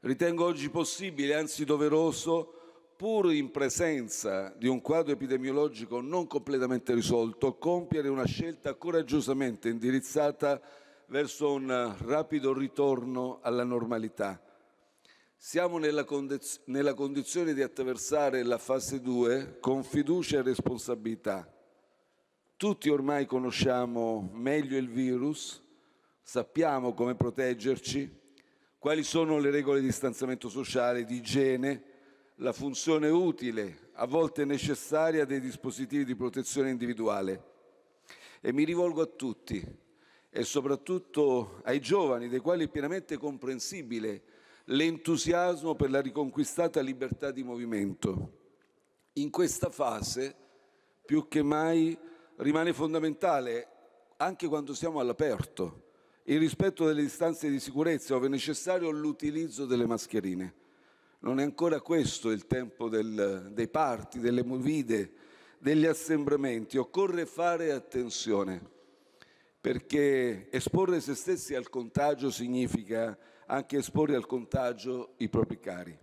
Ritengo oggi possibile, anzi doveroso, pur in presenza di un quadro epidemiologico non completamente risolto, compiere una scelta coraggiosamente indirizzata verso un rapido ritorno alla normalità. Siamo nella, condiz nella condizione di attraversare la fase 2 con fiducia e responsabilità. Tutti ormai conosciamo meglio il virus, sappiamo come proteggerci, quali sono le regole di distanziamento sociale, di igiene, la funzione utile, a volte necessaria, dei dispositivi di protezione individuale. E mi rivolgo a tutti e soprattutto ai giovani, dei quali è pienamente comprensibile l'entusiasmo per la riconquistata libertà di movimento. In questa fase, più che mai, rimane fondamentale, anche quando siamo all'aperto, il rispetto delle distanze di sicurezza, ove necessario l'utilizzo delle mascherine. Non è ancora questo il tempo del, dei parti, delle movide, degli assembramenti. Occorre fare attenzione, perché esporre se stessi al contagio significa anche esporre al contagio i propri cari.